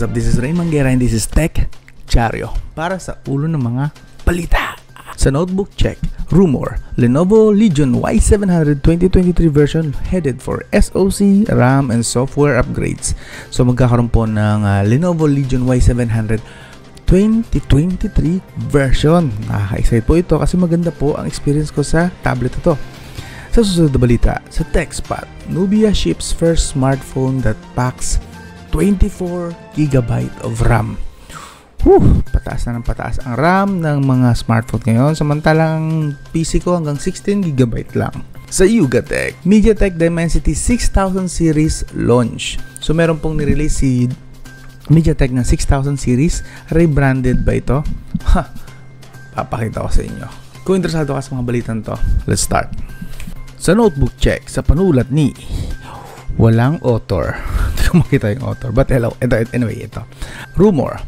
What's up? This is Rain Manguera and this is Tech Chario para sa ulo ng mga balita. Sa notebook check, rumor, Lenovo Legion Y700 2023 version headed for SoC, RAM, and software upgrades. So magkakaroon po ng uh, Lenovo Legion Y700 2023 version. Nakaka-excite po ito kasi maganda po ang experience ko sa tablet ito. Sa susunod na balita, sa TechSpot, Nubia ships first smartphone that packs 24GB of RAM. Whew, pataas na ng pataas ang RAM ng mga smartphone ngayon samantalang PC ko hanggang 16GB lang. Sa Yugatech, MediaTek Dimensity 6000 series launch. So meron pong nirelease si MediaTek na 6000 series, rebranded ba ito? Ha, papakita ko sa inyo. Kung interesado ka sa mga balitan to, let's start. Sa notebook check, sa panulat ni Walang Author ko makita yung author. But hello, ito, anyway, ito. Rumor.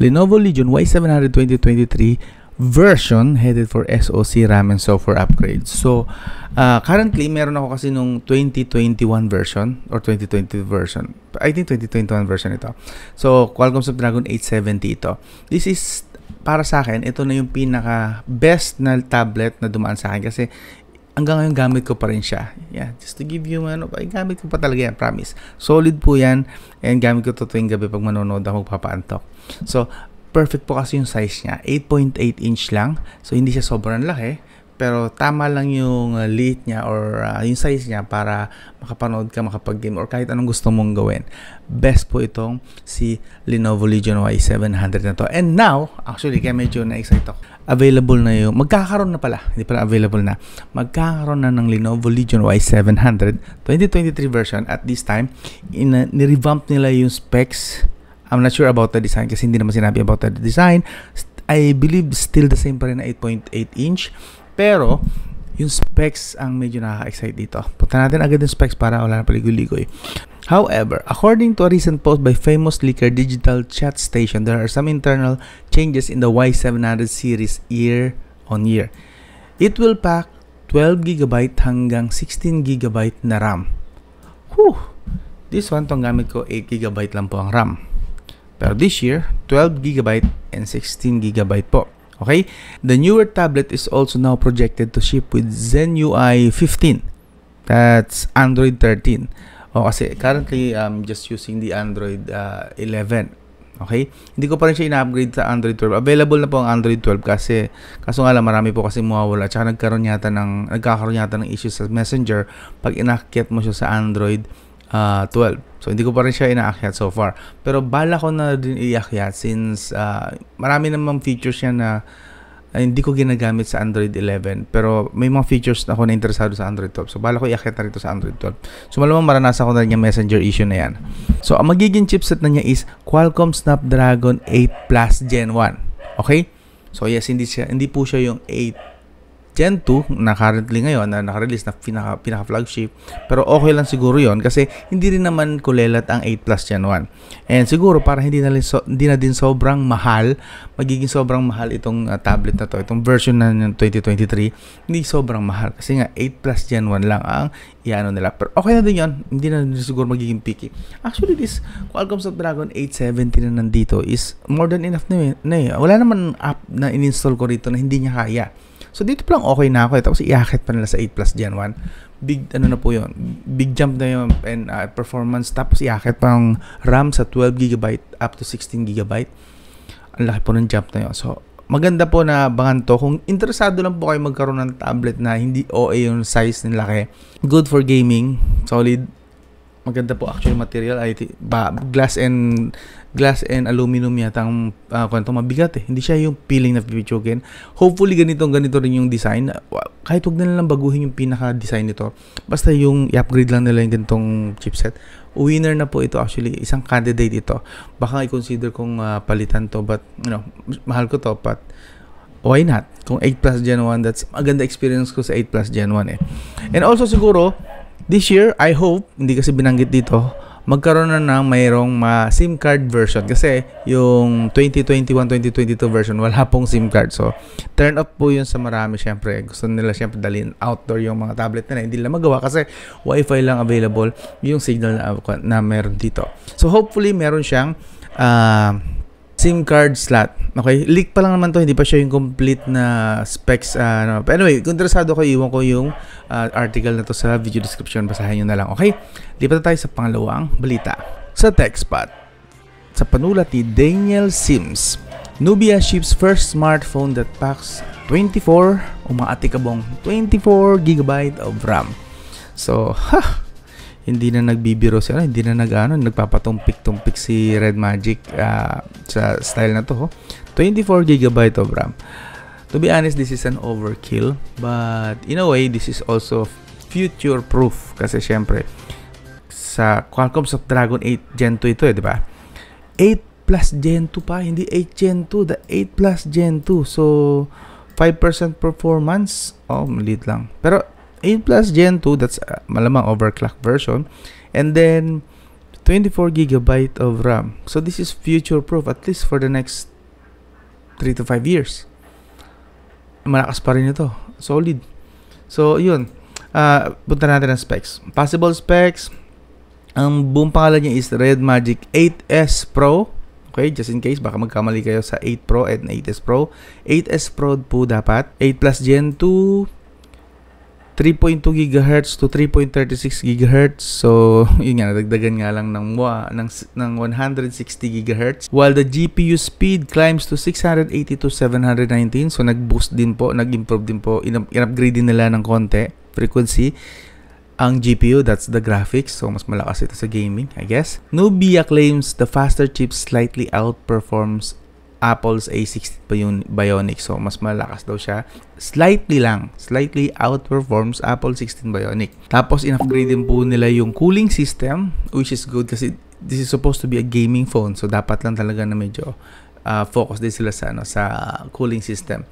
Lenovo Legion y 720 2023 version headed for SoC RAM and software upgrades. So, uh, currently, meron ako kasi nung 2021 version or 2020 version. I think 2021 version ito. So, Qualcomm Snapdragon 870 ito. This is, para sa akin, ito na yung pinaka best na tablet na dumaan sa akin kasi hanggang ngayon gamit ko pa rin siya. Yeah, just to give you ano, ay gamit ko pa talaga yan, promise. Solid po yan and gamit ko to tuwing gabi pag manonood ako magpapaantok. So, perfect po kasi yung size niya. 8.8 inch lang. So, hindi siya sobrang laki pero tama lang yung uh, liit niya or uh, yung size niya para makapanood ka, makapag-game or kahit anong gusto mong gawin. Best po itong si Lenovo Legion Y700 na to. And now, actually, kaya medyo na-excite ako available na yung, magkakaroon na pala, hindi pala available na, magkakaroon na ng Lenovo Legion Y700 2023 version at this time, in, uh, nirevamp nila yung specs. I'm not sure about the design kasi hindi naman sinabi about the design. I believe still the same pa rin na 8.8 inch. Pero, yung specs ang medyo nakaka-excite dito. Punta natin agad yung specs para wala na paligoy-ligoy. However, according to a recent post by famous leaker Digital Chat Station, there are some internal changes in the Y700 series year on year. It will pack 12GB hanggang 16GB na RAM. Whew! This one, tong gamit ko, 8GB lang po ang RAM. Pero this year, 12GB and 16GB po. Okay? The newer tablet is also now projected to ship with Zen UI 15. That's Android 13. Oh, kasi currently I'm um, just using the Android uh, 11. Okay? Hindi ko pa rin siya ina-upgrade sa Android 12. Available na po ang Android 12 kasi kaso nga lang marami po kasi mawawala. Tsaka nagkaroon yata ng, nagkakaroon yata ng issues sa Messenger pag inakyat mo siya sa Android uh, 12. So, hindi ko pa rin siya inaakyat so far. Pero bala ko na din iakyat since uh, marami namang features niya na ay, hindi ko ginagamit sa Android 11 pero may mga features na ako na interesado sa Android 12 so bala ko i-akit rito sa Android 12 so malamang maranasan ko na rin yung messenger issue na yan so ang magiging chipset na niya is Qualcomm Snapdragon 8 Plus Gen 1 okay so yes hindi siya hindi po siya yung 8 Gen 2 na currently ngayon na nakarelease na pinaka, pinaka flagship pero okay lang siguro yon kasi hindi rin naman kulelat ang 8 Plus Gen 1 and siguro para hindi na, so, hindi na din sobrang mahal magiging sobrang mahal itong uh, tablet na to itong version na ng 2023 hindi sobrang mahal kasi nga 8 Plus Gen 1 lang ang iano nila pero okay na din yon hindi na din siguro magiging picky actually this Qualcomm Snapdragon 870 na nandito is more than enough na, na eh. wala naman app na ininstall ko rito na hindi niya kaya So dito pa lang okay na ako. Eh. Tapos iakit pa nila sa 8 plus Gen 1. Big, ano na po yun, big jump na yun and uh, performance. Tapos iakit pa ang RAM sa 12GB up to 16GB. Ang laki po ng jump na yun. So maganda po na abangan to. Kung interesado lang po kayo magkaroon ng tablet na hindi OA yung size ng laki, good for gaming, solid, maganda po actually material ay glass and glass and aluminum yata ang uh, kwento mabigat eh hindi siya yung peeling na pipichukin hopefully ganito ganito rin yung design kahit wag na lang baguhin yung pinaka design nito basta yung i-upgrade lang nila yung ganitong chipset winner na po ito actually isang candidate ito baka i-consider kong uh, palitan to but you know mahal ko to but why not kung 8 plus gen 1 that's maganda experience ko sa 8 plus gen 1 eh and also siguro This year, I hope, hindi kasi binanggit dito, magkaroon na ng mayroong ma SIM card version kasi yung 2021-2022 version wala pong SIM card. So, turn off po yun sa marami syempre. Gusto nila syempre dalhin outdoor yung mga tablet nila hindi nila magawa kasi wifi lang available yung signal na, na meron dito. So, hopefully meron siyang uh, SIM card slot. Okay? Leak pa lang naman to, hindi pa siya yung complete na specs. Uh, ano. But anyway, kung interesado kayo, iwan ko yung uh, article na to sa video description. Basahin niyo na lang. Okay? Lipat tayo sa pangalawang balita. Sa TechSpot, sa panulat ni Daniel Sims, Nubia ships first smartphone that packs 24 o mga atikabong 24 gigabyte of RAM. So, ha! hindi na nagbibiro sila, ano, hindi na nag-ano, nagpapatumpik-tumpik si Red Magic uh, sa style na to. Ho. 24GB of RAM. To be honest, this is an overkill, but in a way, this is also future proof kasi syempre sa Qualcomm Snapdragon 8 Gen 2 ito eh, di ba? 8 plus Gen 2 pa, hindi 8 Gen 2, the 8 plus Gen 2. So, 5% performance, oh, malit lang. Pero 8 plus Gen 2, that's uh, malamang overclock version. And then, 24 gigabyte of RAM. So this is future proof at least for the next 3 to 5 years. Malakas pa rin ito. Solid. So yun. Uh, punta natin ang specs. Possible specs. Ang boom pangalan niya is Red Magic 8S Pro. Okay, just in case, baka magkamali kayo sa 8 Pro and 8S Pro. 8S Pro po dapat. 8 plus Gen 2. 3.2 GHz to 3.36 GHz. So, yun nga, nadagdagan nga lang ng, wa, ng, ng 160 GHz. While the GPU speed climbs to 680 to 719. So, nag-boost din po, nag-improve din po, in-upgrade din nila ng konti frequency ang GPU, that's the graphics, so mas malakas ito sa gaming, I guess. Nubia claims the faster chip slightly outperforms Apple's A60 Bionic. So, mas malakas daw siya. Slightly lang. Slightly outperforms Apple 16 Bionic. Tapos, in-upgrade din po nila yung cooling system, which is good kasi this is supposed to be a gaming phone. So, dapat lang talaga na medyo uh, focus din sila sa, ano, sa cooling system.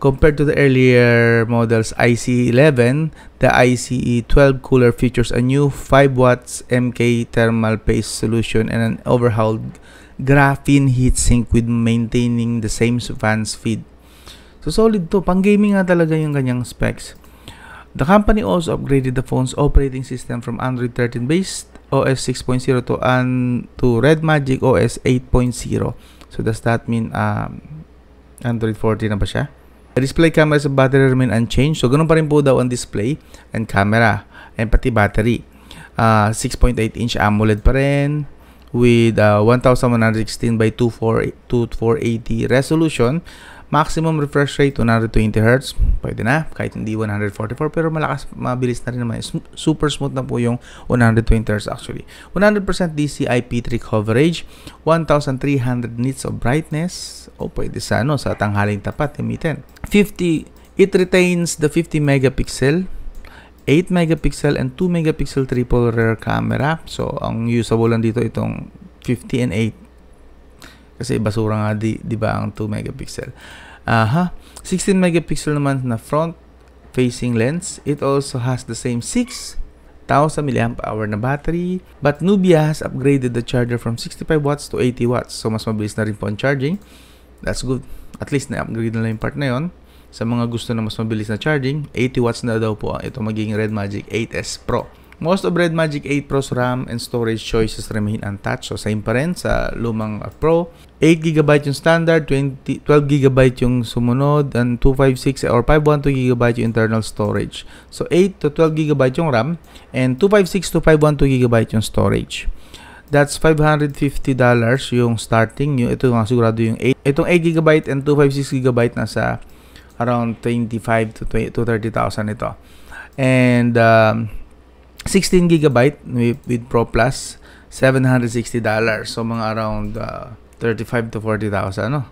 Compared to the earlier models ICE 11, the ICE 12 cooler features a new 5 watts MK thermal paste solution and an overhauled graphene heatsink with maintaining the same fan speed. So solid to, pang gaming nga talaga yung kanyang specs. The company also upgraded the phone's operating system from Android 13 based OS 6.0 to and to Red Magic OS 8.0. So does that mean um, Android 14 na ba siya? The display camera sa battery remain unchanged. So ganun pa rin po daw ang display and camera and pati battery. Uh, ah, 6.8 inch AMOLED pa rin with uh, 1116 by 2480 resolution. Maximum refresh rate 120 hertz Pwede na kahit hindi 144 pero malakas, mabilis na rin naman. Super smooth na po yung 120 hertz actually. 100% DC IP3 coverage. 1,300 nits of brightness. O pwede sa, ano, sa tanghaling tapat gamitin. 50, it retains the 50 megapixel 8 megapixel and 2 megapixel triple rear camera. So, ang usable lang dito itong 50 and 8. Kasi basura nga di, di ba ang 2 megapixel. Aha. 16 megapixel naman na front facing lens. It also has the same 6,000 mAh na battery. But Nubia has upgraded the charger from 65 watts to 80 watts. So, mas mabilis na rin po ang charging. That's good. At least na-upgrade na lang yung part na yon. Sa mga gusto na mas mabilis na charging, 80 watts na daw po ito magiging Red Magic 8S Pro. Most of Red Magic 8 Pro's RAM and storage choices remain untouched. So, same pa rin sa lumang Pro. 8GB yung standard, 20, 12GB yung sumunod, and 256 or 512GB yung internal storage. So, 8 to 12GB yung RAM, and 256 to 512GB yung storage. That's $550 yung starting. Yung, ito nga sigurado yung 8. Itong 8GB and 256GB nasa around 25 to 20, to 30,000 ito. And um, 16 gigabyte with, with Pro Plus, $760. So mga around uh, 35 to 40,000 no.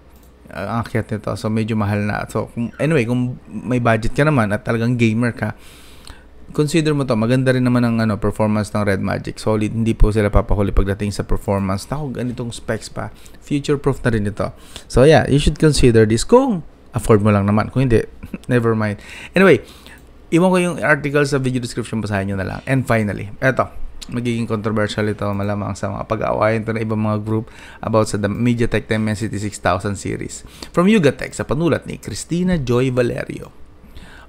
Ang akyat nito. So medyo mahal na. So kung, anyway, kung may budget ka naman at talagang gamer ka, consider mo to, maganda rin naman ang ano, performance ng Red Magic. Solid, hindi po sila papahuli pagdating sa performance. Naku, ganitong specs pa. Future-proof na rin ito. So yeah, you should consider this kung afford mo lang naman. Kung hindi, never mind. Anyway, iwan ko yung article sa video description, basahin nyo na lang. And finally, eto, magiging controversial ito malamang sa mga pag-aawayan ito ng ibang mga group about sa the MediaTek Dimensity 6000 series. From Yugatech sa panulat ni Cristina Joy Valerio.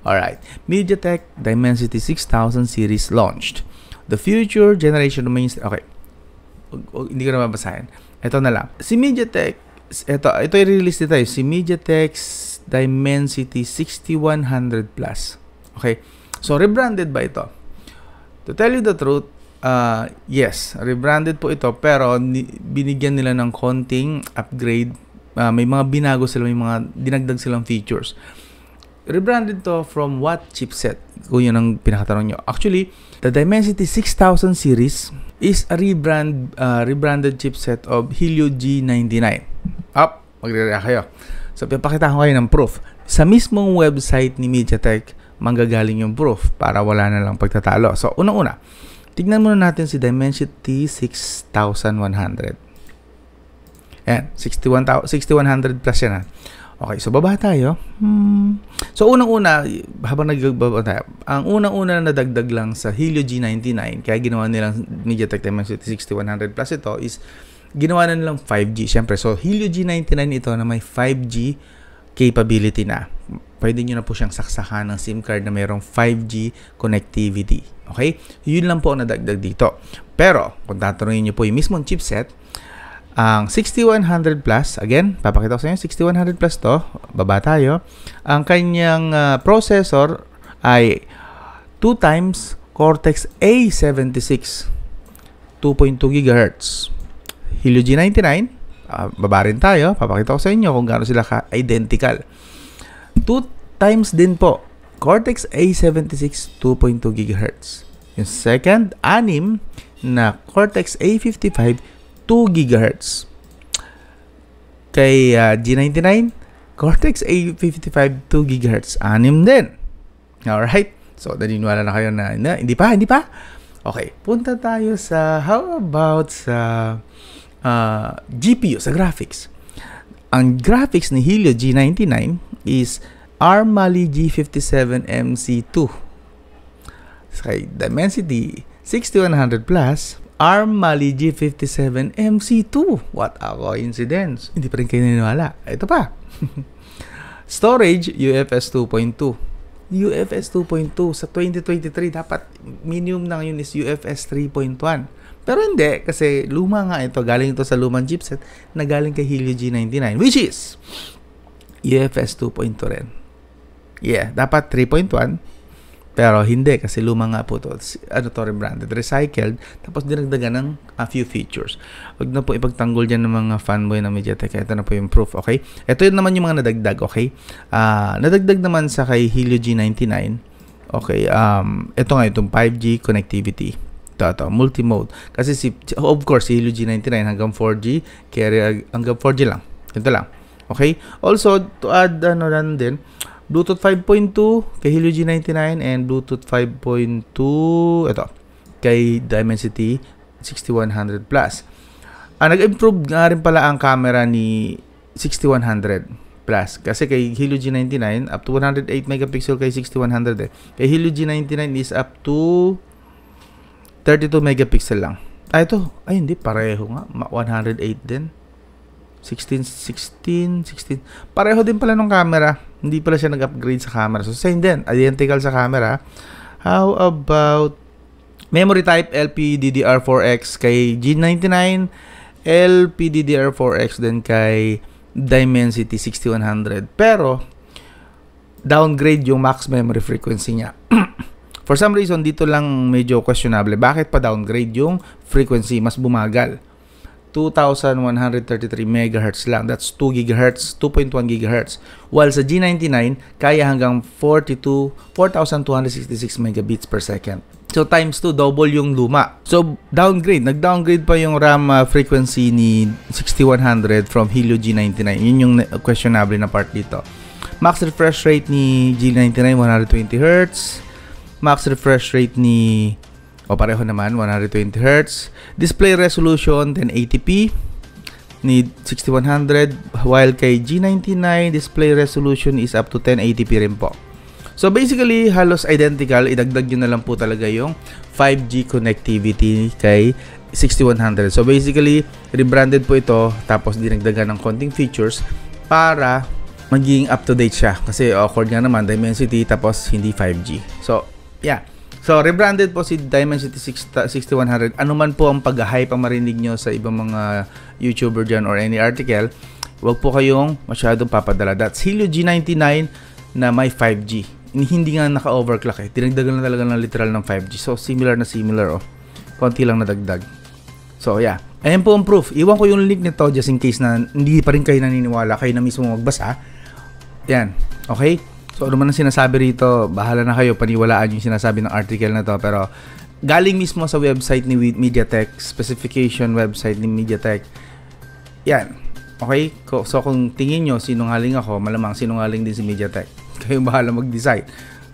Alright, MediaTek Dimensity 6000 series launched. The future generation remains... Okay, hindi ko na mabasahin. Ito na lang. Si MediaTek ito, ito i-release nito eh, si MediaTek Dimensity 6100 Plus. Okay? So, rebranded ba ito? To tell you the truth, uh, yes, rebranded po ito pero ni- binigyan nila ng konting upgrade. Uh, may mga binago sila, may mga dinagdag silang features. Rebranded to from what chipset? Kung yun ang pinakatanong nyo. Actually, the Dimensity 6000 series is a rebrand uh, rebranded chipset of Helio G99. Up, magre-react kayo. So, papakita ko kayo ng proof. Sa mismong website ni MediaTek, manggagaling yung proof para wala na lang pagtatalo. So, unang-una, tignan muna natin si Dimensity 6100. Ayan, 6100 plus yan ha. Okay, so baba tayo. Hmm. So unang-una, habang nagbaba tayo, ang unang-una na nadagdag lang sa Helio G99, kaya ginawa nilang MediaTek Dimensity 6100 Plus ito is ginawa na nilang 5G. Siyempre, so Helio G99 ito na may 5G capability na. Pwede nyo na po siyang saksakan ng SIM card na mayroong 5G connectivity. Okay? Yun lang po ang nadagdag dito. Pero, kung tatanungin nyo po yung mismong chipset, ang 6100 plus, again, papakita ko sa inyo, 6100 plus to, baba tayo. Ang kanyang uh, processor ay 2 times Cortex A76, 2.2 GHz. Helio G99, uh, ah, baba rin tayo, papakita ko sa inyo kung gaano sila ka-identical. 2 times din po, Cortex A76, 2.2 GHz. Yung second, anim na Cortex A55, 2 GHz. Kay uh, ah, G99, Cortex A55 2 GHz, 6 din. Alright? So, naniniwala na kayo na, na, hindi pa, hindi pa? Okay, punta tayo sa, how about sa uh, ah, GPU, sa graphics. Ang graphics ni Helio G99 is ARM Mali G57 MC2. Sa Dimensity 6100 plus, ARM Mali G57 MC2. What a coincidence. Hindi pa rin kayo niniwala. Ito pa. Storage, UFS 2.2. UFS 2.2 sa 2023 dapat minimum na ngayon is UFS 3.1. Pero hindi kasi luma nga ito. Galing ito sa lumang chipset na galing kay Helio G99 which is UFS 2.2 rin. Yeah, dapat 3.1 pero hindi kasi luma nga po to. Ano to rebranded, recycled tapos dinagdagan ng a ah, few features. Huwag na po ipagtanggol diyan ng mga fanboy na Mediatek. Ito na po yung proof, okay? Ito yun naman yung mga nadagdag, okay? Uh, nadagdag naman sa kay Helio G99. Okay, um, ito nga itong 5G connectivity ito, ito, multi-mode. Kasi si, of course, si Helio G99 hanggang 4G, carrier hanggang 4G lang. Ito lang. Okay? Also, to add, ano lang din, Bluetooth 5.2 kay Helio G99 and Bluetooth 5.2 ito kay Dimensity 6100 Plus. Ah, nag-improve nga rin pala ang camera ni 6100 Plus kasi kay Helio G99 up to 108 megapixel kay 6100 eh. Kay Helio G99 is up to 32 megapixel lang. Ah, ito. Ay, hindi. Pareho nga. 108 din. 16, 16, 16. Pareho din pala nung camera. Hindi pala siya nag-upgrade sa camera. So, same din. Identical sa camera. How about memory type LPDDR4X kay G99, LPDDR4X din kay Dimensity 6100. Pero, downgrade yung max memory frequency niya. For some reason, dito lang medyo questionable. Bakit pa downgrade yung frequency? Mas bumagal. 2,133 MHz lang. That's 2 GHz, 2.1 GHz. While sa G99, kaya hanggang 42, 4,266 megabits per second. So times 2, double yung luma. So downgrade, nag-downgrade pa yung RAM uh, frequency ni 6100 from Helio G99. Yun yung questionable na part dito. Max refresh rate ni G99 120Hz. Max refresh rate ni o pareho naman, 120Hz. Display resolution, 1080p. Need 6100. While kay G99, display resolution is up to 1080p rin po. So basically, halos identical. Idagdag nyo na lang po talaga yung 5G connectivity kay 6100. So basically, rebranded po ito. Tapos dinagdagan ng konting features para maging up-to-date siya. Kasi awkward nga naman, Dimensity, tapos hindi 5G. So, yeah. So, rebranded po si Diamond City 6100. Ano man po ang pag-hype ang marinig nyo sa ibang mga YouTuber dyan or any article, wag po kayong masyadong papadala. That's Helio G99 na may 5G. Hindi nga naka-overclock eh. Tinagdagan na talaga ng literal ng 5G. So, similar na similar oh. Konti lang nadagdag. So, yeah. Ayan po ang proof. Iwan ko yung link nito just in case na hindi pa rin kayo naniniwala. Kayo na mismo magbasa. Yan. Okay? So ano man ang sinasabi rito, bahala na kayo, paniwalaan yung sinasabi ng article na to. Pero galing mismo sa website ni MediaTek, specification website ni MediaTek. Yan. Okay? So kung tingin nyo sinungaling ako, malamang sinungaling din si MediaTek. Kayo bahala mag-decide.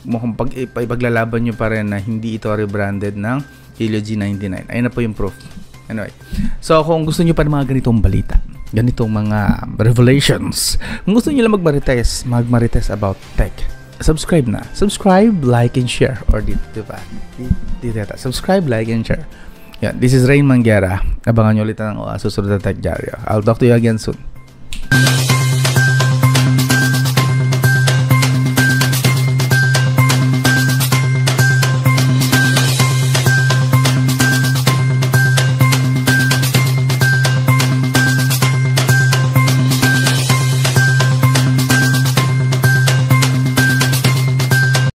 Mukhang pag, ipaglalaban nyo pa rin na hindi ito rebranded ng Helio G99. Ayun na po yung proof. Anyway. So kung gusto nyo pa ng mga ganitong balita, ganitong mga revelations. Kung gusto niyo lang magmarites, magmarites about tech, subscribe na. Subscribe, like, and share. Or di, di ba? Di, di, di, subscribe, like, and share. Yeah, this is Rain Manguera. Abangan nyo ulit ang uh, susunod na Tech diary. I'll talk to you again soon.